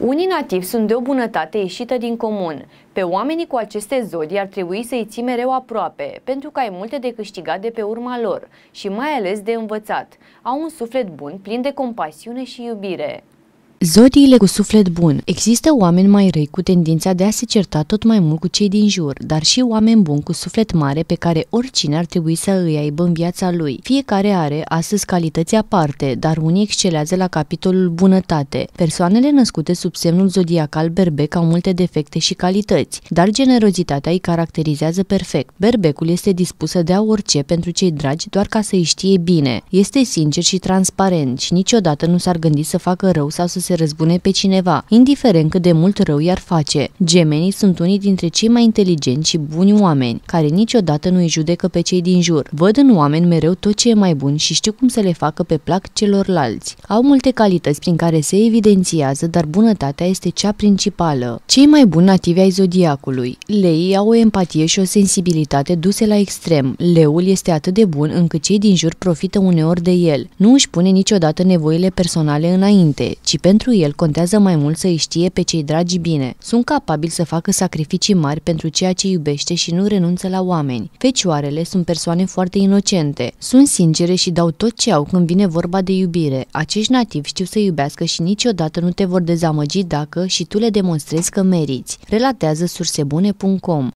Unii nativi sunt de o bunătate ieșită din comun. Pe oamenii cu aceste zodii ar trebui să-i ții mereu aproape, pentru că ai multe de câștigat de pe urma lor și mai ales de învățat. Au un suflet bun, plin de compasiune și iubire. Zodiile cu suflet bun. Există oameni mai răi cu tendința de a se certa tot mai mult cu cei din jur, dar și oameni buni cu suflet mare pe care oricine ar trebui să îi aibă în viața lui. Fiecare are astăzi calități aparte, dar unii excelează la capitolul bunătate. Persoanele născute sub semnul zodiacal berbec au multe defecte și calități, dar generozitatea îi caracterizează perfect. Berbecul este dispus să dea orice pentru cei dragi doar ca să îi știe bine. Este sincer și transparent și niciodată nu s-ar gândi să facă rău sau să se se răzbune pe cineva, indiferent cât de mult rău i-ar face. Gemenii sunt unii dintre cei mai inteligenți și buni oameni, care niciodată nu îi judecă pe cei din jur. Văd în oameni mereu tot ce e mai bun și știu cum să le facă pe plac celorlalți. Au multe calități prin care se evidențiază, dar bunătatea este cea principală. Cei mai buni nativi ai zodiacului. Leii au o empatie și o sensibilitate duse la extrem. Leul este atât de bun încât cei din jur profită uneori de el. Nu își pune niciodată nevoile personale înainte, ci pentru pentru el contează mai mult să-i știe pe cei dragi bine. Sunt capabili să facă sacrificii mari pentru ceea ce iubește și nu renunță la oameni. Fecioarele sunt persoane foarte inocente, sunt sincere și dau tot ce au când vine vorba de iubire. Acești nativi știu să iubească și niciodată nu te vor dezamăgi dacă și tu le demonstrezi că meriți. Relatează sursebune.com